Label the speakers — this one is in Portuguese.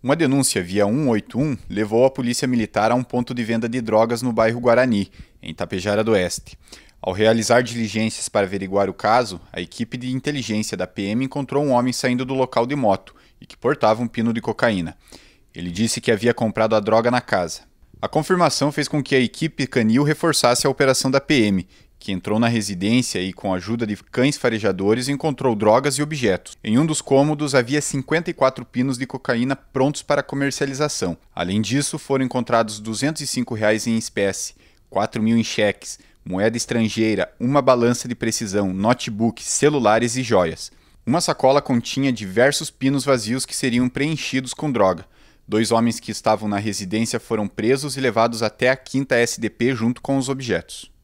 Speaker 1: Uma denúncia via 181 levou a polícia militar a um ponto de venda de drogas no bairro Guarani, em Tapejara do Oeste. Ao realizar diligências para averiguar o caso, a equipe de inteligência da PM encontrou um homem saindo do local de moto e que portava um pino de cocaína. Ele disse que havia comprado a droga na casa. A confirmação fez com que a equipe canil reforçasse a operação da PM que entrou na residência e, com a ajuda de cães farejadores, encontrou drogas e objetos. Em um dos cômodos havia 54 pinos de cocaína prontos para comercialização. Além disso, foram encontrados 205 reais em espécie, 4 mil em cheques, moeda estrangeira, uma balança de precisão, notebook, celulares e joias. Uma sacola continha diversos pinos vazios que seriam preenchidos com droga. Dois homens que estavam na residência foram presos e levados até a quinta SDP junto com os objetos.